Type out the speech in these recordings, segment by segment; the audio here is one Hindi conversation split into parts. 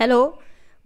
hello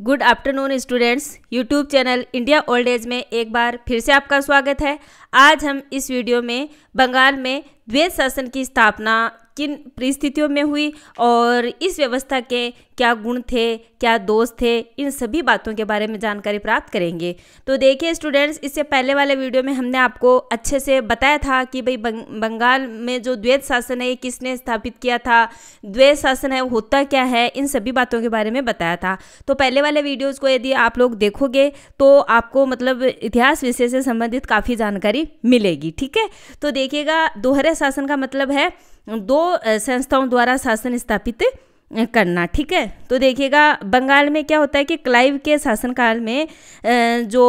good afternoon students YouTube channel India old age में एक बार फिर से आपका स्वागत है आज हम इस वीडियो में बंगाल में द्वैत शासन की स्थापना किन परिस्थितियों में हुई और इस व्यवस्था के क्या गुण थे क्या दोष थे इन सभी बातों के बारे में जानकारी प्राप्त करेंगे तो देखिए स्टूडेंट्स इससे पहले वाले वीडियो में हमने आपको अच्छे से बताया था कि भाई बंग, बंगाल में जो द्वैत शासन है ये किसने स्थापित किया था द्वैत शासन है होता क्या है इन सभी बातों के बारे में बताया था तो पहले वाले वीडियोज़ को यदि आप लोग देखोगे तो आपको मतलब इतिहास विषय से संबंधित काफ़ी जानकारी मिलेगी ठीक है तो देखिएगा दोहरे शासन का मतलब है दो संस्थाओं द्वारा शासन स्थापित करना ठीक है तो देखिएगा बंगाल में क्या होता है कि क्लाइव के शासनकाल में जो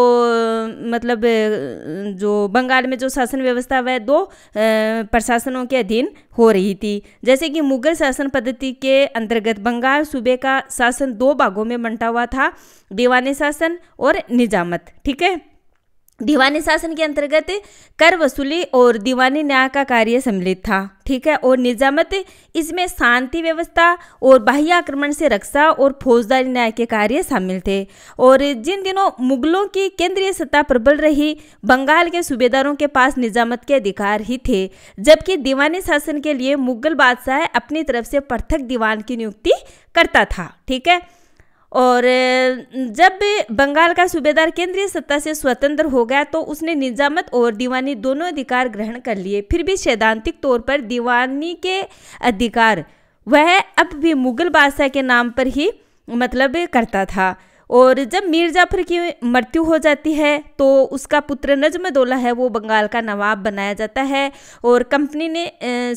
मतलब जो बंगाल में जो शासन व्यवस्था वह दो प्रशासनों के अधीन हो रही थी जैसे कि मुगल शासन पद्धति के अंतर्गत बंगाल सूबे का शासन दो भागों में बंटा हुआ था दीवानी शासन और निजामत ठीक है दीवानी शासन के अंतर्गत कर वसूली और दीवानी न्याय का कार्य सम्मिलित था ठीक है और निजामत इसमें शांति व्यवस्था और बाह्य आक्रमण से रक्षा और फौजदारी न्याय के कार्य शामिल थे और जिन दिनों मुगलों की केंद्रीय सत्ता प्रबल रही बंगाल के सूबेदारों के पास निजामत के अधिकार ही थे जबकि दीवानी शासन के लिए मुगल बादशाह अपनी तरफ से पृथक दीवान की नियुक्ति करता था ठीक है और जब बंगाल का सूबेदार केंद्रीय सत्ता से स्वतंत्र हो गया तो उसने निजामत और दीवानी दोनों अधिकार ग्रहण कर लिए फिर भी सैद्धांतिक तौर पर दीवानी के अधिकार वह अब भी मुगल बादशाह के नाम पर ही मतलब करता था और जब मीर जाफर की मृत्यु हो जाती है तो उसका पुत्र दौला है वो बंगाल का नवाब बनाया जाता है और कंपनी ने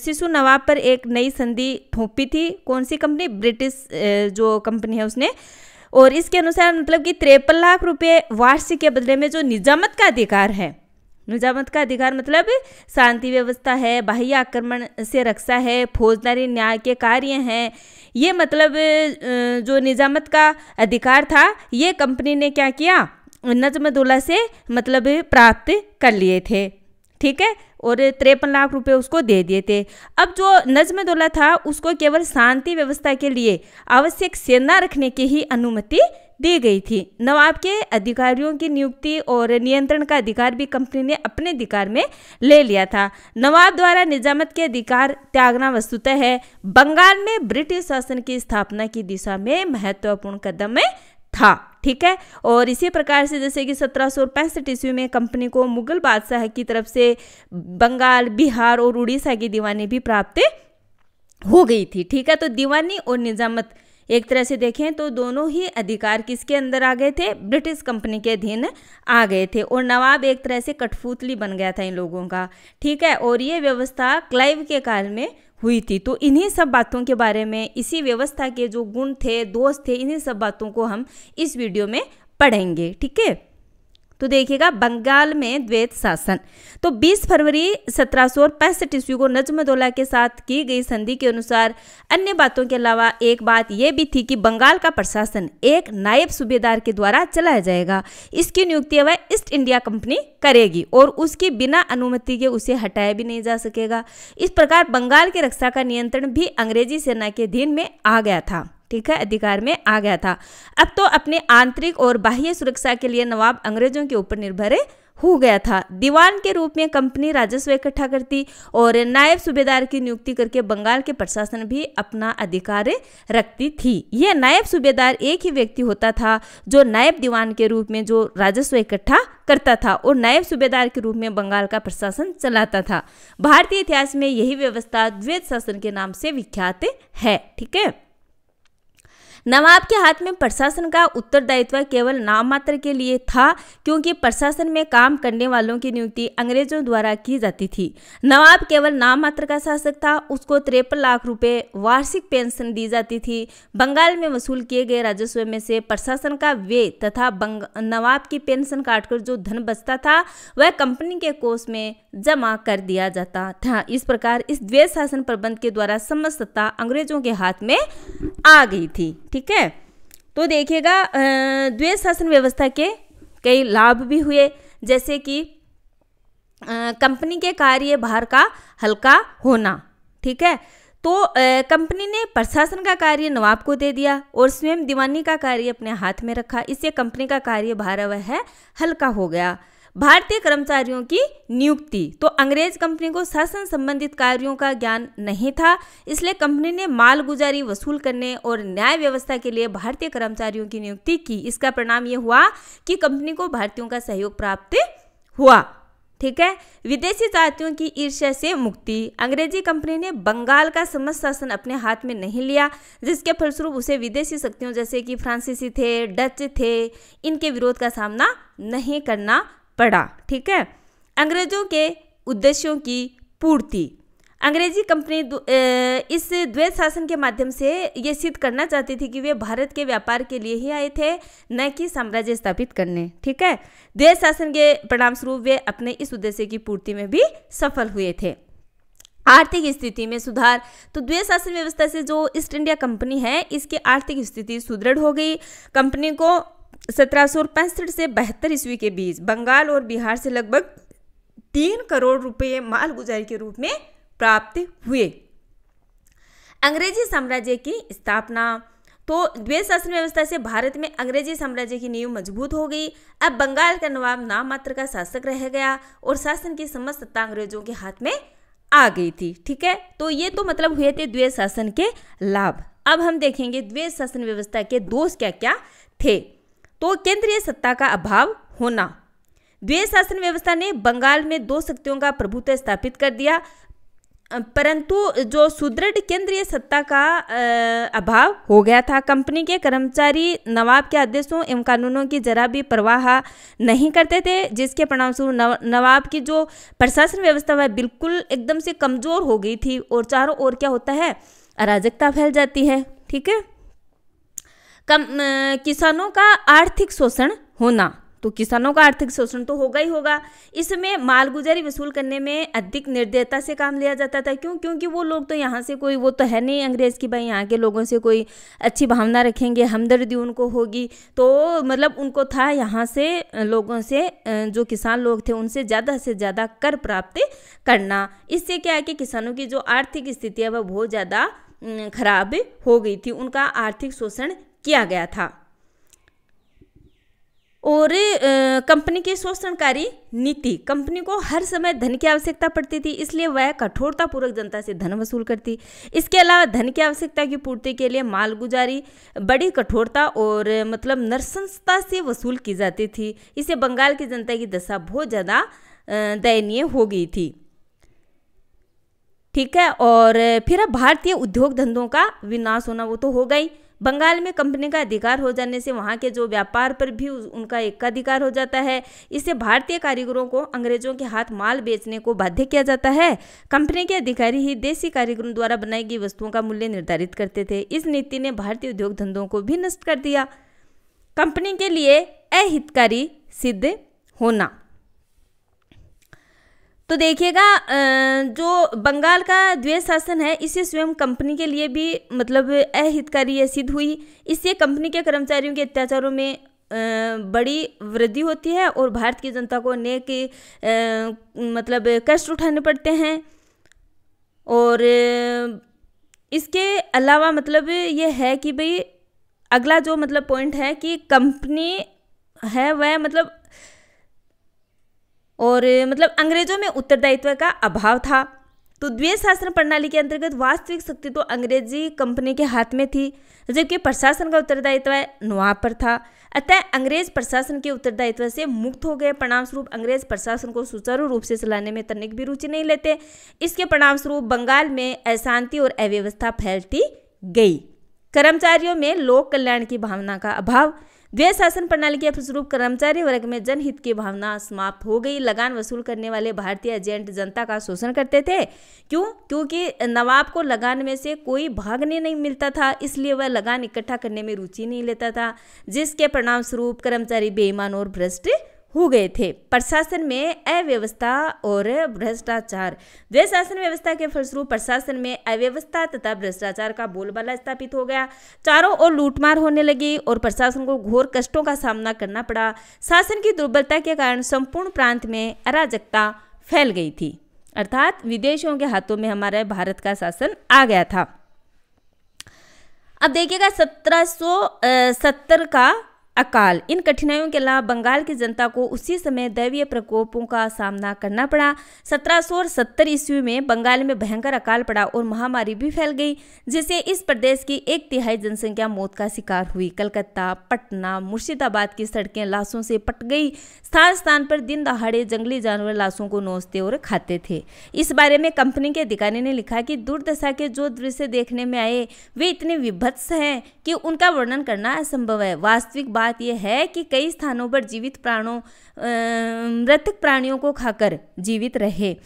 शिशु नवाब पर एक नई संधि थोपी थी कौन सी कंपनी ब्रिटिश जो कंपनी है उसने और इसके अनुसार मतलब कि तिरपन लाख रुपये वार्षिक के बदले में जो निजामत का अधिकार है निजामत का अधिकार मतलब शांति व्यवस्था है बाह्य आक्रमण से रक्षा है फौजदारी न्याय के कार्य हैं ये मतलब जो निज़ामत का अधिकार था ये कंपनी ने क्या किया नजमदुल्ला से मतलब प्राप्त कर लिए थे ठीक है और तिरपन लाख रुपए उसको दे दिए थे अब जो नजमदुल्ला था उसको केवल शांति व्यवस्था के लिए आवश्यक सेना रखने की ही अनुमति दी गई थी नवाब के अधिकारियों की नियुक्ति और नियंत्रण का अधिकार भी कंपनी ने अपने अधिकार में ले लिया था नवाब द्वारा निजामत के अधिकार त्यागना वस्तुतः है बंगाल में ब्रिटिश शासन की स्थापना की दिशा में महत्वपूर्ण कदम था ठीक है और इसी प्रकार से जैसे कि सत्रह सौ पैंसठ ईस्वी में कंपनी को मुगल बादशाह की तरफ से बंगाल बिहार और उड़ीसा की दीवानी भी प्राप्त हो गई थी ठीक है तो दीवानी और निजामत एक तरह से देखें तो दोनों ही अधिकार किसके अंदर आ गए थे ब्रिटिश कंपनी के अधीन आ गए थे और नवाब एक तरह से कठपुतली बन गया था इन लोगों का ठीक है और ये व्यवस्था क्लाइव के काल में हुई थी तो इन्हीं सब बातों के बारे में इसी व्यवस्था के जो गुण थे दोष थे इन्हीं सब बातों को हम इस वीडियो में पढ़ेंगे ठीक है तो देखिएगा बंगाल में द्वैत शासन तो 20 फरवरी सत्रह सौ पैंसठ ईस्वी को नजमदौला के साथ की गई संधि के अनुसार अन्य बातों के अलावा एक बात यह भी थी कि बंगाल का प्रशासन एक नायब सूबेदार के द्वारा चलाया जाएगा इसकी नियुक्ति वह ईस्ट इंडिया कंपनी करेगी और उसकी बिना अनुमति के उसे हटाया भी नहीं जा सकेगा इस प्रकार बंगाल की रक्षा का नियंत्रण भी अंग्रेजी सेना के अधीन में आ गया था ठीक है अधिकार में आ गया था अब तो अपने आंतरिक और बाह्य सुरक्षा के लिए नवाब अंग्रेजों के ऊपर निर्भर हो गया था दीवान के रूप में कंपनी राजस्व इकट्ठा करती और नायब सूबेदार की नियुक्ति करके बंगाल के प्रशासन भी अपना अधिकार रखती थी यह नायब सूबेदार एक ही व्यक्ति होता था जो नायब दीवान के रूप में जो राजस्व इकट्ठा करता था और नायब सूबेदार के रूप में बंगाल का प्रशासन चलाता था भारतीय इतिहास में यही व्यवस्था द्वैत शासन के नाम से विख्यात है ठीक है नवाब के हाथ में प्रशासन का उत्तरदायित्व केवल नाम मात्र के लिए था क्योंकि प्रशासन में काम करने वालों की नियुक्ति अंग्रेजों द्वारा की जाती थी नवाब केवल नाम मात्र का शासक था उसको तिरपन लाख रुपए वार्षिक पेंशन दी जाती थी बंगाल में वसूल किए गए राजस्व में से प्रशासन का व्यय तथा नवाब की पेंशन काटकर जो धन बचता था वह कंपनी के कोष में जमा कर दिया जाता था इस प्रकार इस द्वैत शासन प्रबंध के द्वारा समस्त सत्ता अंग्रेजों के हाथ में आ गई थी ठीक है तो देखिएगा द्वे शासन व्यवस्था के कई लाभ भी हुए जैसे कि कंपनी के कार्य भार का हल्का होना ठीक है तो कंपनी ने प्रशासन का कार्य नवाब को दे दिया और स्वयं दीवानी का कार्य अपने हाथ में रखा इससे कंपनी का कार्य भार वह है हल्का हो गया भारतीय कर्मचारियों की नियुक्ति तो अंग्रेज कंपनी को शासन संबंधित कार्यों का ज्ञान नहीं था इसलिए कंपनी ने माल गुजारी वसूल करने और न्याय व्यवस्था के लिए भारतीय कर्मचारियों की नियुक्ति की इसका परिणाम यह हुआ कि कंपनी को भारतीयों का सहयोग प्राप्त हुआ ठीक है विदेशी जातियों की ईर्ष्या से मुक्ति अंग्रेजी कंपनी ने बंगाल का समस्त शासन अपने हाथ में नहीं लिया जिसके फलस्वरूप उसे विदेशी शक्तियों जैसे कि फ्रांसीसी थे डच थे इनके विरोध का सामना नहीं करना पड़ा ठीक है अंग्रेजों के उद्देश्यों की पूर्ति अंग्रेजी कंपनी इस द्वैत शासन के माध्यम से ये सिद्ध करना चाहती थी कि वे भारत के व्यापार के लिए ही आए थे न कि साम्राज्य स्थापित करने ठीक है द्वैत शासन के परिणाम स्वरूप वे अपने इस उद्देश्य की पूर्ति में भी सफल हुए थे आर्थिक स्थिति में सुधार तो द्वैत शासन व्यवस्था से जो ईस्ट इंडिया कंपनी है इसकी आर्थिक स्थिति सुदृढ़ हो गई कंपनी को सत्रह से बहत्तर ईस्वी के बीच बंगाल और बिहार से लगभग तीन करोड़ रुपये माल गुजारी के रूप में प्राप्त हुए अंग्रेजी साम्राज्य की स्थापना तो द्वे शासन व्यवस्था से भारत में अंग्रेजी साम्राज्य की नींव मजबूत हो गई अब बंगाल का नवाब नाम मात्र का शासक रह गया और शासन की समस्त सत्ता अंग्रेजों के हाथ में आ गई थी ठीक है तो ये तो मतलब हुए थे द्वे शासन के लाभ अब हम देखेंगे द्वे शासन व्यवस्था के दोष क्या क्या थे तो केंद्रीय सत्ता का अभाव होना द्वे शासन व्यवस्था ने बंगाल में दो शक्तियों का प्रभुत्व स्थापित कर दिया परंतु जो सुदृढ़ केंद्रीय सत्ता का अभाव हो गया था कंपनी के कर्मचारी नवाब के आदेशों एवं कानूनों की जरा भी परवाह नहीं करते थे जिसके परिणामस्वरूप नवाब की जो प्रशासन व्यवस्था वह बिल्कुल एकदम से कमज़ोर हो गई थी और चारों ओर क्या होता है अराजकता फैल जाती है ठीक है कम किसानों का आर्थिक शोषण होना तो किसानों का आर्थिक शोषण तो होगा ही होगा इसमें मालगुजारी वसूल करने में अधिक निर्दयता से काम लिया जाता था क्यों क्योंकि वो लोग तो यहाँ से कोई वो तो है नहीं अंग्रेज़ की भाई यहाँ के लोगों से कोई अच्छी भावना रखेंगे हमदर्दी उनको होगी तो मतलब उनको था यहाँ से लोगों से जो किसान लोग थे उनसे ज़्यादा से ज़्यादा कर प्राप्त करना इससे क्या है कि किसानों की जो आर्थिक स्थिति है वह बहुत ज़्यादा खराब हो गई थी उनका आर्थिक शोषण किया गया था और कंपनी की शोषणकारी नीति कंपनी को हर समय धन की आवश्यकता पड़ती थी इसलिए वह कठोरतापूर्वक जनता से धन वसूल करती इसके अलावा धन की आवश्यकता की पूर्ति के लिए मालगुजारी बड़ी कठोरता और मतलब नरसंसता से वसूल की जाती थी इससे बंगाल की जनता की दशा बहुत ज़्यादा दयनीय हो गई थी ठीक है और फिर अब भारतीय उद्योग धंधों का विनाश होना वो तो हो गई बंगाल में कंपनी का अधिकार हो जाने से वहाँ के जो व्यापार पर भी उनका एकाधिकार हो जाता है इससे भारतीय कारीगरों को अंग्रेजों के हाथ माल बेचने को बाध्य किया जाता है कंपनी के अधिकारी ही देसी कारीगरों द्वारा बनाई गई वस्तुओं का मूल्य निर्धारित करते थे इस नीति ने भारतीय उद्योग धंधों को भी नष्ट कर दिया कंपनी के लिए अहितकारी सिद्ध होना तो देखिएगा जो बंगाल का द्वे शासन है इससे स्वयं कंपनी के लिए भी मतलब अहितकारी सिद्ध हुई इससे कंपनी के कर्मचारियों के अत्याचारों में बड़ी वृद्धि होती है और भारत की जनता को अनेक मतलब कष्ट उठाने पड़ते हैं और इसके अलावा मतलब ये है कि भाई अगला जो मतलब पॉइंट है कि कंपनी है वह मतलब और मतलब अंग्रेजों में उत्तरदायित्व का अभाव था तो द्वे शासन प्रणाली के अंतर्गत वास्तविक शक्ति तो अंग्रेजी कंपनी के हाथ में थी जबकि प्रशासन का उत्तरदायित्व नवाब पर था अतः अंग्रेज प्रशासन के उत्तरदायित्व से मुक्त हो गए परिणाम स्वरूप अंग्रेज प्रशासन को सुचारू रूप से चलाने में तनिक भी रुचि नहीं लेते इसके परिणाम स्वरूप बंगाल में अशांति और अव्यवस्था फैलती गई कर्मचारियों में लोक कल्याण की भावना का अभाव द्वे शासन प्रणाली के फलस्वरूप कर्मचारी वर्ग में जनहित की भावना समाप्त हो गई लगान वसूल करने वाले भारतीय एजेंट जनता का शोषण करते थे क्यों क्योंकि नवाब को लगान में से कोई भागने नहीं मिलता था इसलिए वह लगान इकट्ठा करने में रुचि नहीं लेता था जिसके परिणाम स्वरूप कर्मचारी बेईमान और भ्रष्ट हो गए थे प्रशासन में अव्यवस्था और भ्रष्टाचार वे शासन व्यवस्था के फलस्वरूप प्रशासन में अव्यवस्था तथा भ्रष्टाचार का बोलबाला स्थापित हो गया चारों ओर लूटमार होने लगी और प्रशासन को घोर कष्टों का सामना करना पड़ा शासन की दुर्बलता के कारण संपूर्ण प्रांत में अराजकता फैल गई थी अर्थात विदेशियों के हाथों में हमारे भारत का शासन आ गया था अब देखिएगा सत्रह सौ सत्तर का अकाल इन कठिनाइयों के अलावा बंगाल की जनता को उसी समय दैवीय प्रकोपों का सामना करना पड़ा सत्रह ईस्वी में बंगाल में भयंकर अकाल पड़ा और महामारी भी फैल गई जिससे इस प्रदेश की एक तिहाई जनसंख्या मौत का शिकार हुई कलकत्ता पटना मुर्शिदाबाद की सड़कें लाशों से पट गई स्थान स्थान पर दिन दहाड़े जंगली जानवर लाशों को नोचते और खाते थे इस बारे में कंपनी के अधिकारी ने लिखा कि दुर्दशा के जो दृश्य देखने में आए वे इतने विभत्स हैं कि उनका वर्णन करना असंभव है वास्तविक बात बात यह है कि कई स्थानों पर जीवित प्राणों मृतक प्राणियों को खाकर जीवित रहे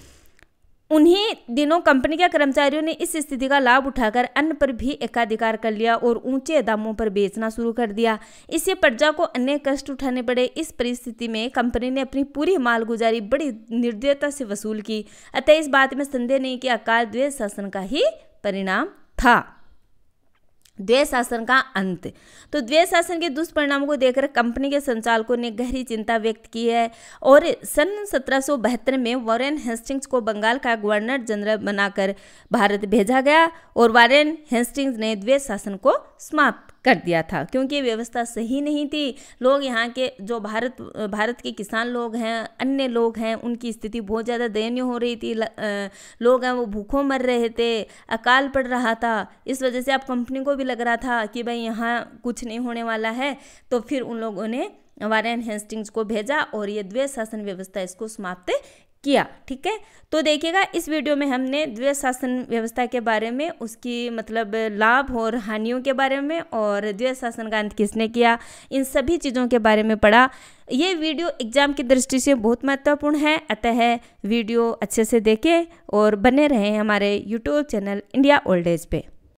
उन्हीं दिनों कंपनी के कर्मचारियों ने इस स्थिति का लाभ उठाकर अन्न पर भी एकाधिकार कर लिया और ऊंचे दामों पर बेचना शुरू कर दिया इससे प्रजा को अन्य कष्ट उठाने पड़े इस परिस्थिति में कंपनी ने अपनी पूरी मालगुजारी बड़ी निर्दयता से वसूल की अतः इस बात में संदेह नहीं कि अकाल द्वेष शासन का ही परिणाम था द्वेष शासन का अंत तो द्वेष शासन के दुष्परिणामों को देखकर कंपनी के संचालकों ने गहरी चिंता व्यक्त की है और सन सत्रह में वॉरेन हेस्टिंग्स को बंगाल का गवर्नर जनरल बनाकर भारत भेजा गया और वॉरेन हेस्टिंग्स ने द्वेष शासन को समाप्त कर दिया था क्योंकि व्यवस्था सही नहीं थी लोग यहाँ के जो भारत भारत के किसान लोग हैं अन्य लोग हैं उनकी स्थिति बहुत ज़्यादा दयनीय हो रही थी लोग हैं वो भूखों मर रहे थे अकाल पड़ रहा था इस वजह से आप कंपनी को भी लग रहा था कि भाई यहाँ कुछ नहीं होने वाला है तो फिर उन लोगों ने वारेन हेस्टिंग्स को भेजा और ये द्वे शासन व्यवस्था इसको समाप्त किया ठीक है तो देखिएगा इस वीडियो में हमने द्वे शासन व्यवस्था के बारे में उसकी मतलब लाभ और हानियों के बारे में और द्वे शासन का अंत किसने किया इन सभी चीज़ों के बारे में पढ़ा ये वीडियो एग्जाम की दृष्टि से बहुत महत्वपूर्ण है अतः वीडियो अच्छे से देखें और बने रहें हमारे YouTube channel India old age पर